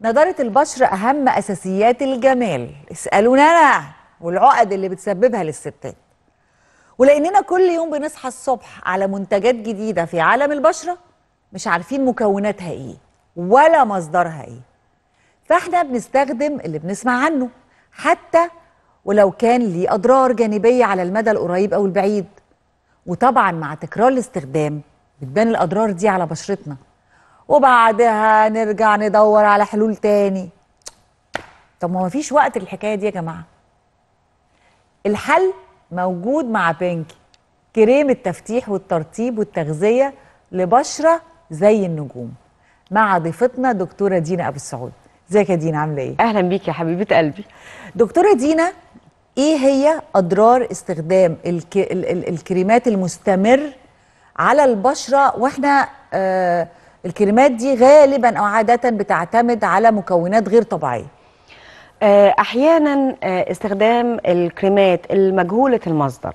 نضارة البشر أهم أساسيات الجمال اسألونا أنا والعقد اللي بتسببها للستات ولأننا كل يوم بنصحى الصبح على منتجات جديدة في عالم البشرة مش عارفين مكوناتها إيه ولا مصدرها إيه فإحنا بنستخدم اللي بنسمع عنه حتى ولو كان ليه أضرار جانبية على المدى القريب أو البعيد وطبعا مع تكرار الاستخدام بتبان الأضرار دي على بشرتنا وبعدها نرجع ندور على حلول تاني طب ما مفيش وقت للحكايه دي يا جماعه الحل موجود مع بينكي كريم التفتيح والترطيب والتغذيه لبشره زي النجوم مع ضيفتنا دكتوره دينا ابو السعود ازيك يا دينا عامله ايه اهلا بيك يا حبيبه قلبي دكتوره دينا ايه هي اضرار استخدام الك... ال... ال... الكريمات المستمر على البشره واحنا آه الكريمات دي غالبا أو عادة بتعتمد على مكونات غير طبيعية آه، أحيانا آه، استخدام الكريمات المجهولة المصدر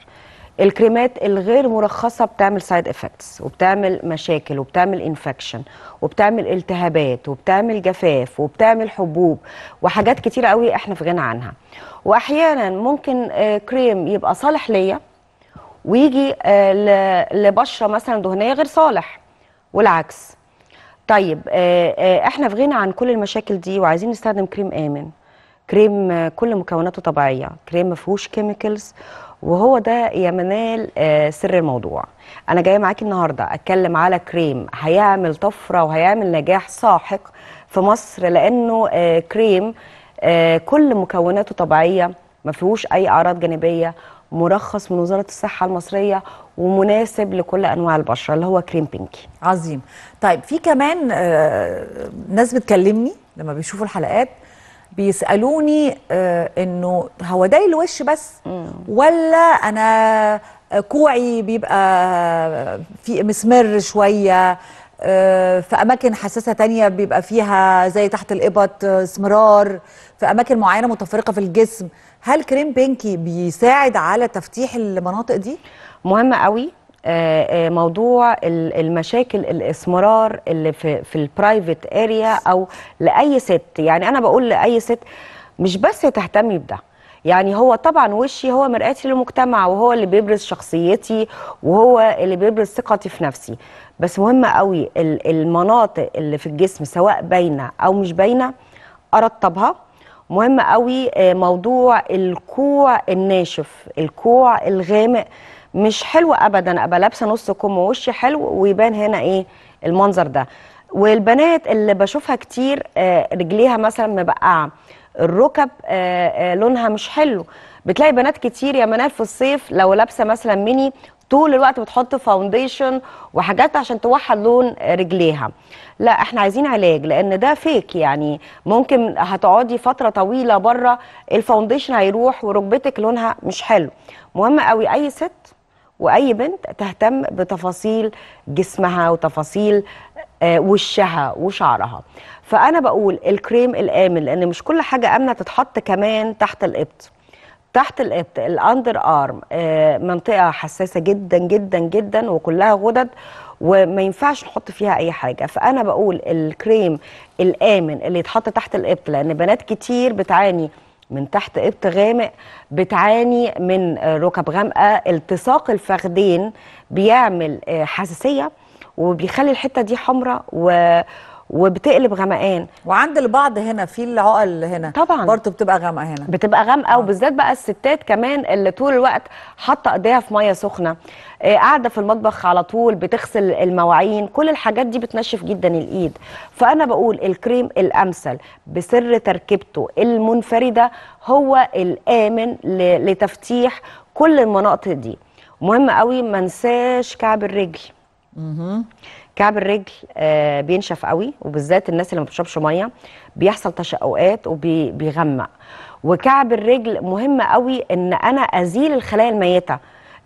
الكريمات الغير مرخصة بتعمل سايد افكتس وبتعمل مشاكل وبتعمل انفكشن وبتعمل التهابات وبتعمل جفاف وبتعمل حبوب وحاجات كتير قوي احنا في غنى عنها واحيانا ممكن كريم آه، يبقى صالح ليا ويجي لبشرة مثلا دهنية غير صالح والعكس طيب آه، آه، احنا في غنى عن كل المشاكل دي وعايزين نستخدم كريم امن كريم آه، كل مكوناته طبيعيه كريم ما فيهوش كيميكلز وهو ده يا منال سر الموضوع انا جايه معاكي النهارده اتكلم على كريم هيعمل طفره وهيعمل نجاح ساحق في مصر لانه كريم كل مكوناته طبيعيه ما فيهوش اي اعراض جانبيه مرخص من وزاره الصحه المصريه ومناسب لكل انواع البشره اللي هو كريم بينكي عظيم طيب في كمان آه، ناس بتكلمني لما بيشوفوا الحلقات بيسالوني آه انه هو ده الوش بس ولا انا كوعي بيبقى في مسمر شويه آه في اماكن حساسه تانية بيبقى فيها زي تحت الابط اسمرار آه، في اماكن معينه متفرقه في الجسم هل كريم بينكي بيساعد على تفتيح المناطق دي؟ مهم قوي آه، آه، موضوع المشاكل الاسمرار اللي في في البرايفت اريا او لاي ست يعني انا بقول لاي ست مش بس تهتمي بده يعني هو طبعا وشي هو مرآتي للمجتمع وهو اللي بيبرز شخصيتي وهو اللي بيبرز ثقتي في نفسي بس مهم قوي المناطق اللي في الجسم سواء باينه او مش باينه ارطبها مهم قوي آه، موضوع الكوع الناشف الكوع الغامق مش حلو ابدا ابقى لابسه نص كم ووشي حلو ويبان هنا ايه المنظر ده والبنات اللي بشوفها كتير آه، رجليها مثلا مبقعه الركب آه، لونها مش حلو بتلاقي بنات كتير يا منال في الصيف لو لابسه مثلا ميني طول الوقت بتحط فاونديشن وحاجات عشان توحد لون رجليها لا احنا عايزين علاج لان ده فيك يعني ممكن هتقعدي فتره طويله بره الفاونديشن هيروح وركبتك لونها مش حلو مهم قوي اي ست واي بنت تهتم بتفاصيل جسمها وتفاصيل آه، وشها وشعرها فانا بقول الكريم الامن لان مش كل حاجه امنه تتحط كمان تحت الابط تحت الاندر ارم آه، منطقه حساسه جدا جدا جدا وكلها غدد وما ينفعش نحط فيها اي حاجه فانا بقول الكريم الامن اللي يتحط تحت الابط لان بنات كتير بتعاني من تحت ابط غامق بتعاني من ركب غامقه التصاق الفخدين بيعمل آه، حساسيه وبيخلي الحته دي حمره و وبتقلب غمقان وعند البعض هنا في العقل هنا طبعا برضه بتبقى غامقه هنا بتبقى غامقه آه. وبالذات بقى الستات كمان اللي طول الوقت حاطه ايديها في ميه سخنه آه، قاعده في المطبخ على طول بتغسل المواعين كل الحاجات دي بتنشف جدا الايد فانا بقول الكريم الامثل بسر تركيبته المنفرده هو الامن لتفتيح كل المناطق دي مهم قوي ما كعب الرجل كعب الرجل آه، بينشف قوي وبالذات الناس اللي ما بتشربش ميه بيحصل تشققات وبيغمق وكعب الرجل مهم قوي ان انا ازيل الخلايا الميته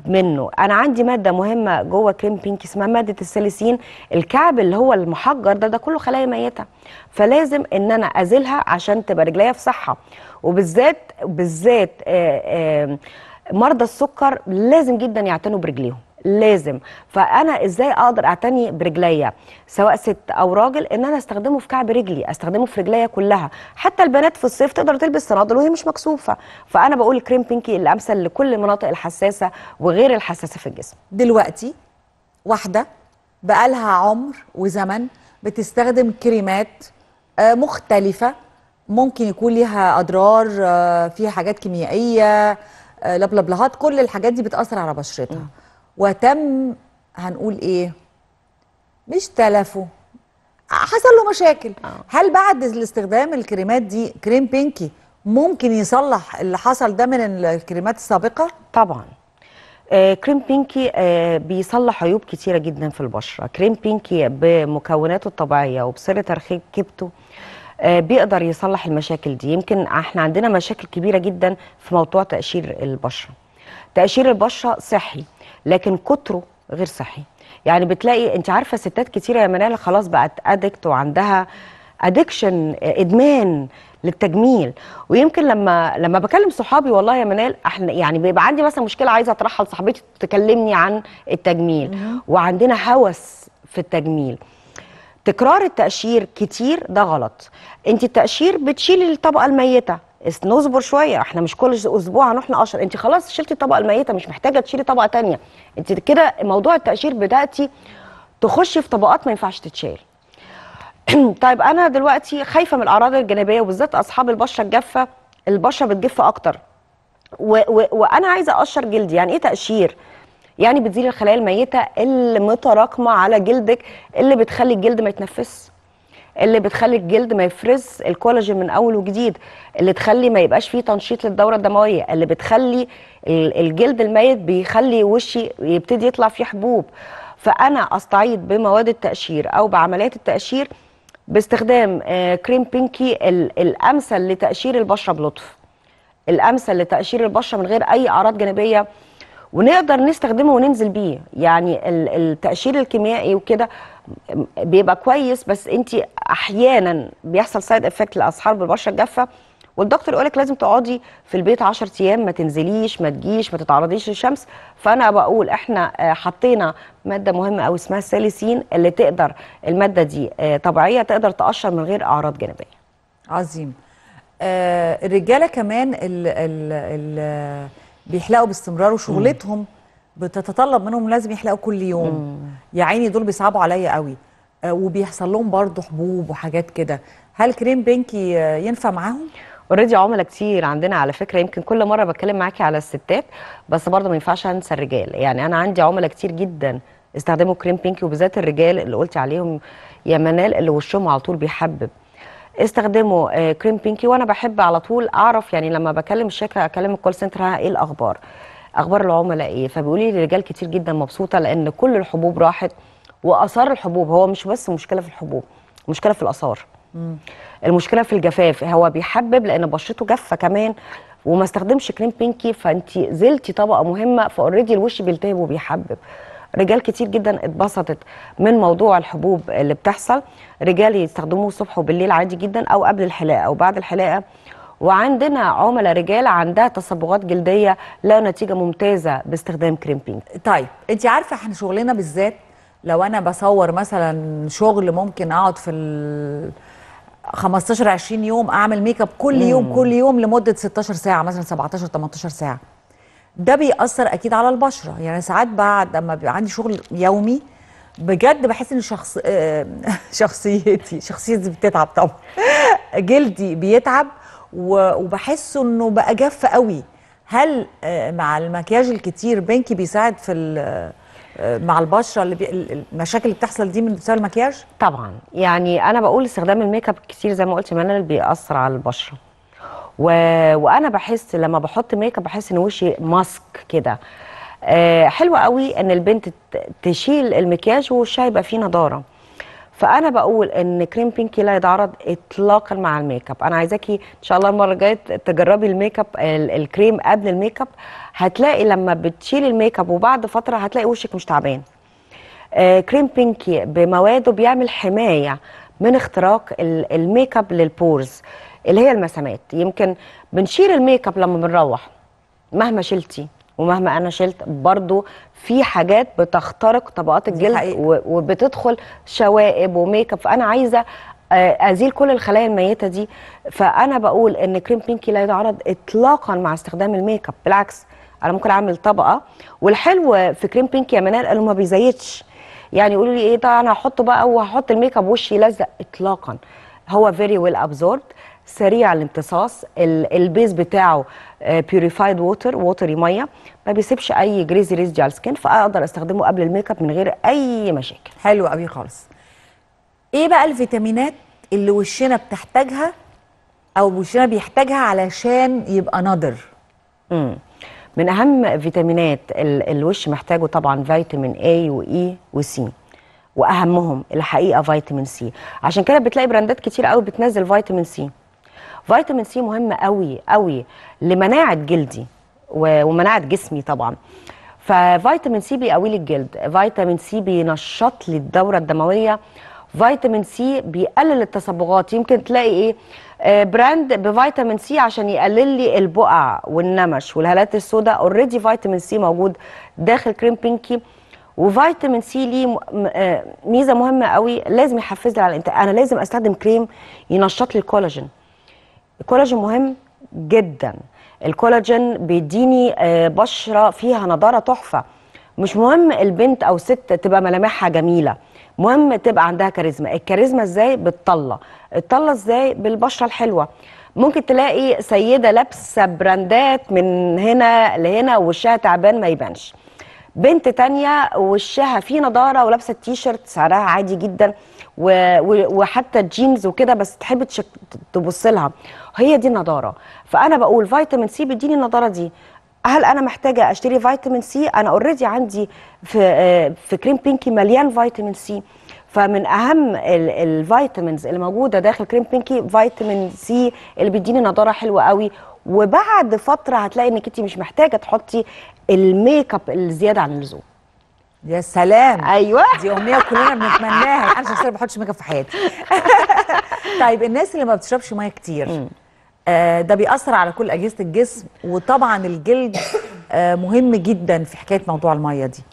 منه انا عندي ماده مهمه جوه كريم بينك اسمها ماده السيليسين الكعب اللي هو المحجر ده ده كله خلايا ميته فلازم ان انا ازيلها عشان تبقى رجليا في صحه وبالذات بالذات آه، آه، مرضى السكر لازم جدا يعتنوا برجليهم لازم فانا ازاي اقدر اعتني برجليا سواء ست او راجل ان انا استخدمه في كعب رجلي استخدمه في رجليا كلها حتى البنات في الصيف تقدر تلبس صنادل وهي مش مكسوفه فانا بقول كريم بينكي الامثل لكل المناطق الحساسه وغير الحساسه في الجسم دلوقتي واحده بقالها عمر وزمن بتستخدم كريمات آه، مختلفه ممكن يكون ليها اضرار آه، فيها حاجات كيميائيه لبلبلهات آه، كل الحاجات دي بتاثر على بشرتها وتم هنقول ايه مش تلفه حصل له مشاكل أوه. هل بعد الاستخدام الكريمات دي كريم بينكي ممكن يصلح اللي حصل ده من الكريمات السابقه طبعا آه كريم بينكي آه بيصلح عيوب كتيره جدا في البشره كريم بينكي بمكوناته الطبيعيه وبسر تركيبته آه بيقدر يصلح المشاكل دي يمكن احنا عندنا مشاكل كبيره جدا في موضوع تقشير البشره تقشير البشره صحي لكن كتره غير صحي يعني بتلاقي انت عارفه ستات كتيره يا منال خلاص بقت ادكت وعندها ادكشن ادمان للتجميل ويمكن لما لما بكلم صحابي والله يا منال احنا يعني بيبقى عندي مثلا مشكله عايزه اطرحها لصاحبتي تكلمني عن التجميل وعندنا هوس في التجميل تكرار التقشير كتير ده غلط انت التقشير بتشيل الطبقه الميته نصبر شويه احنا مش كل اسبوع هنروح نقشر انت خلاص شلتي الطبقه الميته مش محتاجه تشيلي طبقه ثانيه انت كده موضوع التقشير بداتي تخشي في طبقات ما ينفعش تتشال طيب انا دلوقتي خايفه من الاعراض الجانبيه وبالذات اصحاب البشره الجافه البشره بتجف اكتر و و وانا عايزه اقشر جلدي يعني ايه تقشير يعني بتزيل الخلايا الميته المتراكمه على جلدك اللي بتخلي الجلد ما يتنفسش اللي بتخلي الجلد ما يفرز الكولاجين من اول وجديد اللي تخلي ما يبقاش فيه تنشيط للدوره الدمويه اللي بتخلي الجلد الميت بيخلي وشي يبتدي يطلع فيه حبوب فانا استعيد بمواد التقشير او بعمليات التقشير باستخدام آه، كريم بينكي الامثل لتقشير البشره بلطف الامثل لتقشير البشره من غير اي اعراض جانبيه ونقدر نستخدمه وننزل بيه يعني التأشير الكيميائي وكده بيبقى كويس بس انت احيانا بيحصل سايد افكت لاصحاب البشره الجافه والدكتور يقول لك لازم تقعدي في البيت 10 ايام ما تنزليش ما تجيش ما تتعرضيش للشمس فانا بقول احنا آه، حطينا ماده مهمه قوي اسمها السيليسين اللي تقدر الماده دي آه، طبيعيه تقدر تقشر من غير اعراض جانبيه عظيم آه الرجاله كمان ال ال بيحلقوا باستمرار وشغلتهم بتتطلب منهم لازم يحلقوا كل يوم يا عيني دول بيصعبوا عليا قوي آه، وبيحصل لهم برضه حبوب وحاجات كده هل كريم بينكي ينفع معاهم اوريدي عملاء كتير عندنا على فكره يمكن كل مره بتكلم معاكي على الستات بس برضه ما ينفعش انسى الرجال يعني انا عندي عملاء كتير جدا استخدموا كريم بينكي وبالذات الرجال اللي قلتي عليهم يا منال اللي وشهم على طول بيحبب استخدموا آه، كريم بينكي وانا بحب على طول اعرف يعني لما بكلم الشركه اكلم الكول سنتر ايه الاخبار اخبار العملاء ايه فبيقولي لي رجال كتير جدا مبسوطه لان كل الحبوب راحت واثار الحبوب هو مش بس مشكله في الحبوب مشكله في الاثار المشكله في الجفاف هو بيحبب لان بشرته جافه كمان وما استخدمش كريم بينكي فانت زلتي طبقه مهمه فاوريدي الوش بيلتهب وبيحبب رجال كتير جدا اتبسطت من موضوع الحبوب اللي بتحصل رجال يستخدموه الصبح وبالليل عادي جدا او قبل الحلاقه او بعد الحلاقه وعندنا عملاء رجال عندها تصبغات جلديه لا نتيجه ممتازه باستخدام كريم بينك طيب انت عارفه احنا شغلنا بالذات لو انا بصور مثلا شغل ممكن اقعد في ال 15 20 يوم اعمل ميك اب كل يوم مم. كل يوم لمده 16 ساعه مثلا 17 18 ساعه ده بيأثر اكيد على البشره يعني ساعات بعد لما بيبقى عندي شغل يومي بجد بحس ان شخص شخصيتي شخصيتي بتتعب طبعا جلدي بيتعب وبحس انه بقى جاف قوي هل آه، مع المكياج الكتير بنكي بيساعد في آه، مع البشره اللي بي... المشاكل اللي بتحصل دي من بسبب المكياج؟ طبعا يعني انا بقول استخدام الميك اب كتير زي ما قلت منال بيأثر على البشره و... وانا بحس لما بحط ميك اب بحس ان وشي ماسك كده آه، حلوه قوي ان البنت تشيل المكياج ووشها يبقى فيه نضاره فانا بقول ان كريم بينكي لا يتعرض اطلاقا مع الميك اب انا عايزاكي ان شاء الله المره الجايه تجربي الميك اب الكريم قبل الميك اب هتلاقي لما بتشيلي الميك اب وبعد فتره هتلاقي وشك مش تعبان آه، كريم بينكي بمواده بيعمل حمايه من اختراق الميك اب للبورز اللي هي المسامات يمكن بنشيل الميك اب لما بنروح مهما شلتي ومهما انا شلت برضو في حاجات بتخترق طبقات الجلد وبتدخل شوائب وميك اب فانا عايزه آه، ازيل كل الخلايا الميته دي فانا بقول ان كريم بينكي لا يتعارض اطلاقا مع استخدام الميك اب بالعكس انا ممكن اعمل طبقه والحلو في كريم بينكي يا منال انه ما بيزيدش يعني يقولوا لي ايه ده طيب انا هحطه بقى وهحط الميك اب وشي يلزق اطلاقا هو فيري ويل ابزوربد سريع الامتصاص البيز بتاعه بيوريفايد ووتر ووتري ميه ما بيسيبش اي جريزي ريزج على السكين فاقدر استخدمه قبل الميك اب من غير اي مشاكل حلو قوي خالص ايه بقى الفيتامينات اللي وشنا بتحتاجها او وشنا بيحتاجها علشان يبقى نضر امم من اهم فيتامينات الوش محتاجه طبعا فيتامين A وإي e وسي واهمهم الحقيقه فيتامين سي عشان كده بتلاقي براندات كتير قوي بتنزل فيتامين سي فيتامين سي مهم قوي قوي لمناعه جلدي ومناعه جسمي طبعا ففيتامين سي بيقوي لي الجلد فيتامين سي بينشط لي الدوره الدمويه فيتامين سي بيقلل التصبغات يمكن تلاقي ايه آه، براند بفيتامين سي عشان يقلل لي البقع والنمش والهالات السوداء اوريدي فيتامين سي موجود داخل كريم بينكي وفيتامين سي ليه آه، ميزه مهمه قوي لازم يحفز لي على الانتاج انا لازم استخدم كريم ينشط لي الكولاجين الكولاجين مهم جدا الكولاجين بيديني آه، بشره فيها نضاره تحفه مش مهم البنت او الست تبقى ملامحها جميله مهم تبقى عندها كاريزما الكاريزما ازاي بالطله الطله ازاي بالبشره الحلوه ممكن تلاقي سيده لابسه براندات من هنا لهنا ووشها تعبان ما يبانش بنت تانية وشها فيه نضاره ولابسه تيشرت سعرها عادي جدا وحتى الجينز وكده بس تحب تبص لها هي دي النضاره فانا بقول فيتامين سي بيديني النضاره دي هل انا محتاجه اشتري فيتامين سي انا اوريدي عندي في آه، في كريم بينكي مليان فيتامين سي فمن اهم الفيتامينز اللي موجوده داخل كريم بينكي فيتامين سي اللي بيديني نضاره حلوه قوي وبعد فتره هتلاقي انك انت مش محتاجه تحطي الميك اب الزياده عن اللزوم يا سلام ايوه دي امنيه كلنا بنتمناها انا شخصيا ما بحطش ميك اب في حياتي طيب الناس اللي ما بتشربش ميه كتير آه ده بيأثر على كل اجهزه الجسم وطبعا الجلد آه مهم جدا في حكايه موضوع الميه دي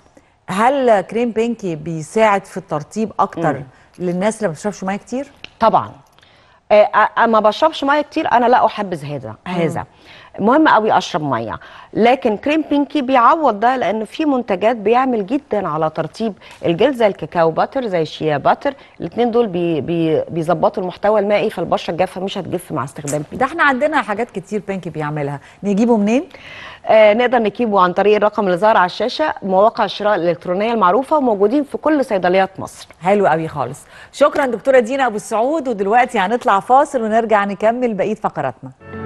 هل كريم بينكي بيساعد في الترطيب اكتر مم. للناس اللي ما بتشربش ميه كتير طبعا آه, آه، ما بشربش ميه كتير انا لا احبذ هذا هذا مهم قوي اشرب ميه لكن كريم بينكي بيعوض ده لان في منتجات بيعمل جدا على ترطيب الجلد زي الكاكاو باتر زي الشيا باتر الاثنين دول بيظبطوا بي المحتوى المائي فالبشره الجافه مش هتجف مع استخدام بينكي ده احنا عندنا حاجات كتير بينكي بيعملها نجيبه منين آه نقدر نجيبه عن طريق الرقم اللي ظاهر على الشاشه مواقع الشراء الالكترونيه المعروفه وموجودين في كل صيدليات مصر حلو قوي خالص شكرا دكتوره دينا ابو السعود ودلوقتي هنطلع فاصل ونرجع نكمل بقيه فقراتنا